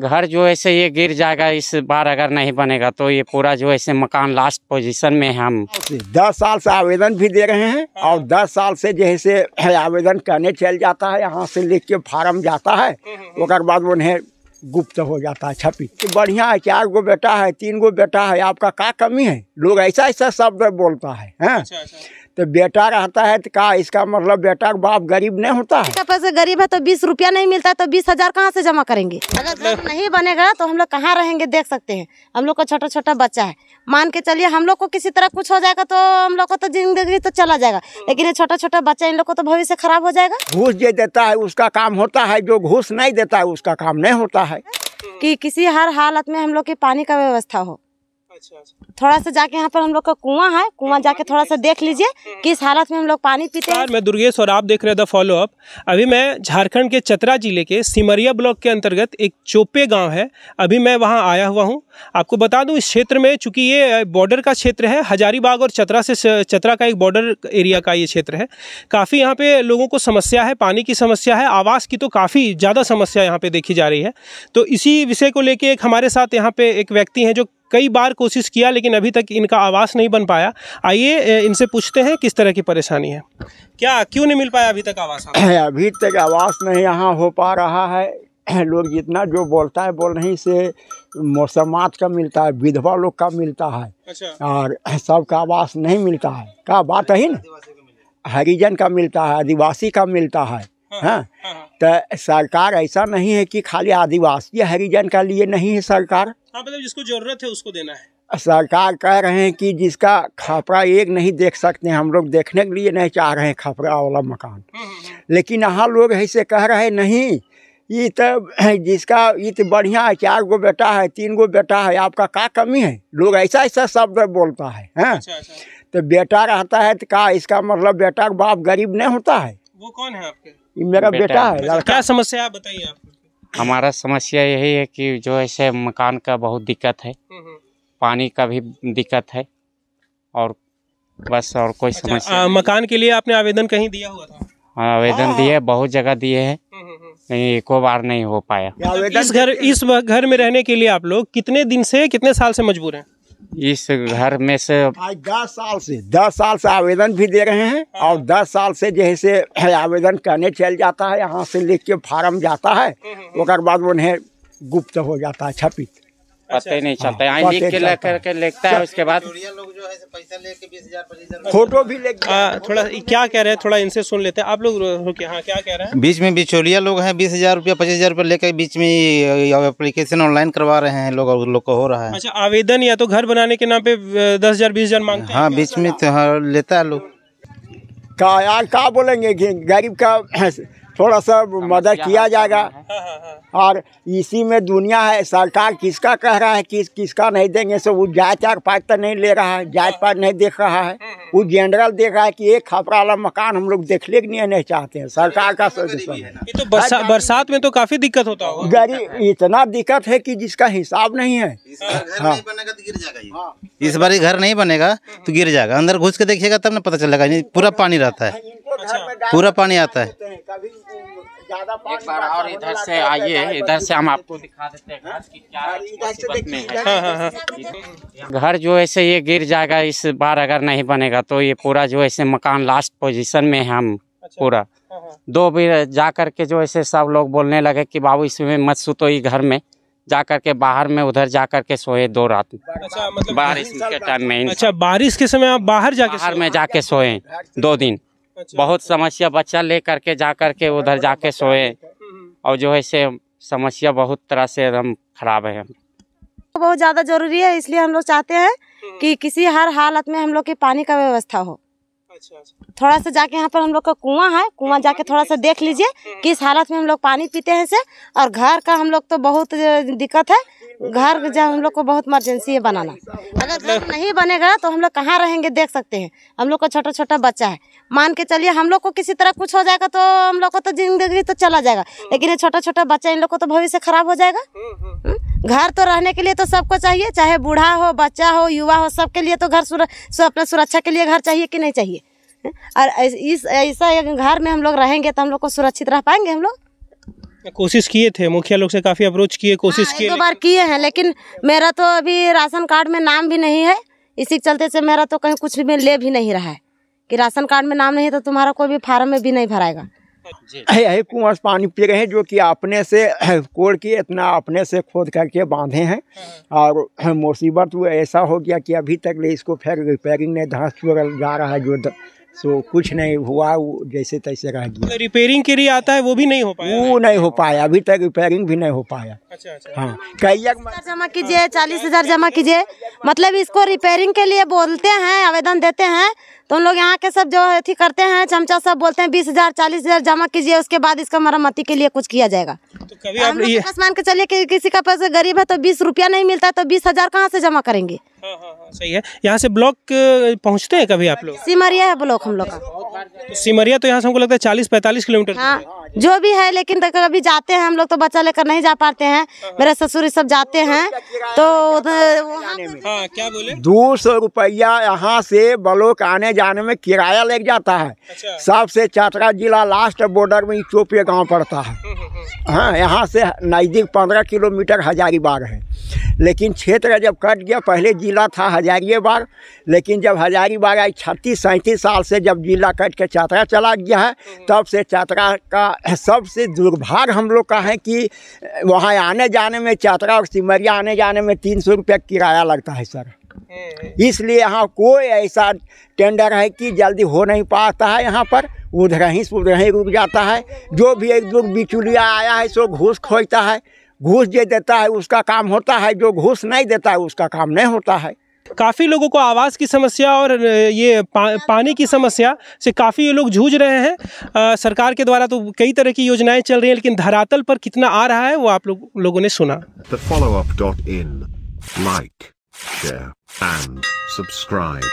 घर जो ऐसे ये गिर जाएगा इस बार अगर नहीं बनेगा तो ये पूरा जो ऐसे मकान लास्ट पोजीशन में हम दस साल से आवेदन भी दे रहे हैं और दस साल से जैसे आवेदन करने चल जाता है यहाँ से लिख के फार्म जाता है उसके बाद उन्हें गुप्त हो जाता है छपी तो बढ़िया है चार गो बेटा है तीन गो बेटा है आपका का कमी है लोग ऐसा ऐसा शब्द बोलता है, है? अच्छा, अच्छा। तो बेटा रहता है तो का इसका मतलब बेटा का बाप गरीब नहीं होता है पैसे गरीब है तो बीस रुपया नहीं मिलता है तो बीस हजार कहाँ से जमा करेंगे अगर घर नहीं बनेगा तो हम लोग कहाँ रहेंगे देख सकते हैं हम लोग का छोटा छोटा बच्चा है मान के चलिए हम लोग को किसी तरह कुछ हो जाएगा तो हम लोग को तो जिंदगी तो चला जाएगा लेकिन ये छोटा छोटा बच्चा इन लोग को तो भविष्य खराब हो जाएगा घूस जो देता है उसका काम होता है जो घूस नहीं देता है उसका काम नहीं होता है कि किसी हर हालत में हम लोग की पानी का व्यवस्था हो अच्छा, अच्छा, थोड़ा सा जाके यहाँ पर हम लोग का कुआं है कुआं जाके थोड़ा सा देख लीजिए हम्म, हम्म। किस हालत में हम लोग पानी पीते हैं मैं दुर्गेश और आप देख रहे थे फॉलो अप अभी मैं झारखंड के चतरा जिले के सिमरिया ब्लॉक के अंतर्गत एक चोपे गाँव है अभी मैं वहाँ आया हुआ हूँ आपको बता दूँ इस क्षेत्र में चूंकि ये बॉर्डर का क्षेत्र है हजारीबाग और चतरा से चतरा का एक बॉर्डर एरिया का ये क्षेत्र है काफ़ी यहाँ पे लोगों को समस्या है पानी की समस्या है आवास की तो काफ़ी ज़्यादा समस्या यहाँ पे देखी जा रही है तो इसी विषय को लेके एक हमारे साथ यहाँ पे एक व्यक्ति हैं जो कई बार कोशिश किया लेकिन अभी तक इनका आवास नहीं बन पाया आइए इनसे पूछते हैं किस तरह की परेशानी है क्या क्यों नहीं मिल पाया अभी तक आवास अभी तक आवास नहीं यहाँ हो पा रहा है लोग जितना जो बोलता है बोल नहीं से मौसमात का मिलता है विधवा लोग का मिलता है अच्छा। और सबका आवास नहीं मिलता है का बात है ना हरिजन का मिलता है आदिवासी का मिलता है हाँ, हाँ।, हाँ, हाँ। तो सरकार ऐसा नहीं है कि खाली आदिवासी हरिजन का लिए नहीं है सरकार हाँ मतलब जिसको जरूरत है उसको देना है सरकार कह रहे हैं कि जिसका खपरा एक नहीं देख सकते हम लोग देखने के लिए नहीं चाह रहे हैं खपरा वाला मकान हम्म, हम्म, हम्म। लेकिन यहाँ लोग ऐसे कह रहे नहीं ये तो जिसका ये तो बढ़िया है चार गो बेटा है तीन गो बेटा है आपका का कमी है लोग ऐसा ऐसा शब्द बोलता है हैं हाँ। अच्छा, अच्छा। तो बेटा रहता है तो का इसका मतलब बेटा का बाप गरीब नहीं होता है वो कौन है आपके मेरा बेटा, बेटा है क्या समस्या है बताइए आप हमारा समस्या यही है कि जो ऐसे मकान का बहुत दिक्कत है हम्म, हम्म। पानी का भी दिक्कत है और बस और कोई अच्छा, समस्या आ, मकान के लिए आपने आवेदन कहीं दिया हुआ था हाँ, आवेदन हाँ। दिए बहुत जगह दिए हैं हम्म, नहीं एको बार नहीं हो पाया इस घर इस घर में रहने के लिए आप लोग कितने दिन से कितने साल से मजबूर हैं इस घर में से भाई दस साल से दस साल से आवेदन भी दे रहे हैं हाँ। और दस साल से जैसे आवेदन करने चल जाता है यहाँ से लिख के फार्म जाता है उसके हम्म, हम्म, हम्म। बाद उन्हें गुप्त हो जाता है छपित पता ही अच्छा, नहीं अच्छा। चलता यहाँ लिख के ले करके लेखता है उसके बाद फोटो भी थोड़ा क्या कह रहे हैं थोड़ा इनसे सुन लेते हैं आप लोग हाँ क्या कह रहे हैं बीच में बिचौलिया लोग हैं बीस हजार रूपया पच्चीस हजार रूपया लेकर बीच में एप्लीकेशन ऑनलाइन करवा रहे हैं लोग और लोग को हो रहा है अच्छा आवेदन या तो घर बनाने के नाम पे दस हजार बीस हजार मांगते हाँ बीच में तो हाँ, लेता है लोग का यार का बोलेंगे गरीब का थोड़ा सा मदद किया हाँ, जाएगा हाँ, हाँ, और इसी में दुनिया है सरकार किसका कह रहा है किस किसका नहीं देंगे सो वो जात चार पाँच तो नहीं ले रहा है जात पात नहीं देख रहा है वो जनरल देख रहा है कि एक खपरा वाला मकान हम लोग देखने के लिए नहीं चाहते हैं सरकार का तो बरसात में तो काफी दिक्कत होता होगा गरीब इतना दिक्कत है कि जिसका हिसाब नहीं है इस बार घर तो नहीं बनेगा तो गिर जाएगा अंदर घुस के देखिएगा तब ना पता चलेगा पूरा पानी रहता है अच्छा। पूरा पानी आता है एक बार और इधर से तो आइए इधर से हम आपको दिखा देते हैं हाँ? घर हाँ, घर जो ऐसे ये गिर जाएगा इस बार अगर नहीं बनेगा तो ये पूरा जो ऐसे मकान लास्ट पोजीशन में है हम अच्छा। पूरा हाँ, दो भी जा कर के जो ऐसे सब लोग बोलने लगे कि बाबू इसमें मत सुतो ये घर में जा करके बाहर में उधर जा करके सोए दो रात में अच्छा मतलब बारिश के टाइम में अच्छा बारिश के समय आप बाहर जाके बाहर में जाके सोए दो दिन अच्छा। बहुत समस्या बच्चा ले करके जा करके उधर जाके सोए हम्म, हम्म। और जो है से समस्या बहुत तरह से एकदम खराब है तो बहुत ज़्यादा जरूरी है इसलिए हम लोग चाहते हैं हम्म। कि किसी हर हालत में हम लोग की पानी का व्यवस्था हो अच्छा, अच्छा। थोड़ा सा जाके यहाँ पर हम लोग का कुआं है कुआं जाके थोड़ा सा देख अच्छा। लीजिए किस हालत में हम लोग पानी पीते हैं से और घर का हम लोग तो बहुत दिक्कत है घर जब हम लोग को बहुत इमरजेंसी है बनाना अगर घर नहीं बनेगा तो हम लोग कहाँ रहेंगे देख सकते हैं हम लोग को छोटा छोटा बच्चा है मान के चलिए हम लोग को किसी तरह कुछ हो जाएगा तो हम लोग को तो जिंदगी तो चला जाएगा लेकिन ये छोटा छोटा बच्चा इन लोग को तो भविष्य खराब हो जाएगा हम्म। घर तो रहने के लिए तो सबको चाहिए चाहे बूढ़ा हो बच्चा हो युवा हो सबके लिए तो घर अपना सुरक्षा के लिए घर चाहिए कि नहीं चाहिए हम्म। और इस ऐसा घर में हम लोग रहेंगे तो हम लोग को सुरक्षित रह पाएंगे हम लोग कोशिश किए थे मुखिया लोग से काफी अप्रोच किए कोशिश हाँ, किए दो बार किए हैं लेकिन मेरा तो अभी राशन कार्ड में नाम भी नहीं है इसी के चलते से मेरा तो कहीं कुछ भी ले भी नहीं रहा है कि राशन कार्ड में नाम नहीं है तो तुम्हारा कोई भी फार्म में भी नहीं भराएगा यही कुआं से पानी पी रहे हैं जो कि अपने से कोड़ के इतना अपने से खोद करके बांधे हैं हाँ। और मुसीबत वो तो ऐसा हो गया कि अभी तक ले इसको फिर रिपेयरिंग नहीं धस जा रहा है जो द... सो so, कुछ नहीं हुआ वो जैसे तैसे रह गया तो रिपेयरिंग के लिए आता है वो भी नहीं हो पाया वो नहीं हो पाया अभी तक रिपेयरिंग भी नहीं हो पाया अच्छा अच्छा हाँ कई जमा कीजिए चालीस हजार जमा कीजिए मतलब इसको रिपेयरिंग के लिए बोलते हैं आवेदन देते हैं तो हम लोग यहाँ के सब जो अथी करते हैं चमचा सब बोलते हैं बीस हज़ार चालीस हज़ार जमा कीजिए उसके बाद इसका मरम्मती के लिए कुछ किया जाएगा तो कभी तो मान के चलिए कि किसी का पैसा गरीब है तो बीस रुपया नहीं मिलता है तो बीस हज़ार कहाँ से जमा करेंगे हाँ हाँ, हाँ सही है यहाँ से ब्लॉक पहुँचते हैं कभी आप लोग सिमरिया है ब्लॉक हम लोग का सिमरिया तो यहाँ से हमको लगता है चालीस पैंतालीस किलोमीटर हाँ जो भी है लेकिन तक अभी जाते हैं हम लोग तो बच्चा लेकर नहीं जा पाते हैं हाँ। मेरे ससुर सब जाते तो हैं तो हाँ, क्या बोले दो सौ रुपया यहाँ से ब्लॉक आने जाने में किराया लग जाता है अच्छा। सबसे चतरा जिला लास्ट बॉर्डर में चोपिया गाँव पड़ता है हाँ यहाँ से नज़दीक पंद्रह किलोमीटर हजारीबाग है लेकिन क्षेत्र जब कट गया पहले जिला था हजारीबाग लेकिन जब हजारीबाग आई छत्तीस सैंतीस साल से जब जिला कट के चात्रा चला गया है हम्म। तब से चात्रा का सबसे दुर्भाग्य हम लोग का है कि वहाँ आने जाने में चातरा और सिमरिया आने जाने में तीन सौ रुपये किराया लगता है सर हम्म। इसलिए यहाँ कोई ऐसा टेंडर है कि जल्दी हो नहीं पाता है यहाँ पर उधर ही उधर ही रुक जाता है जो भी एक दो बिचुलिया आया है सो घूस खोजता है घूस जो देता है उसका काम होता है जो घूस नहीं देता है उसका काम नहीं होता है काफ़ी लोगों को आवाज़ की समस्या और ये पा, पानी की समस्या से काफ़ी ये लोग जूझ रहे हैं आ, सरकार के द्वारा तो कई तरह की योजनाएं चल रही हैं लेकिन धरातल पर कितना आ रहा है वो आप लोग लोगों ने सुना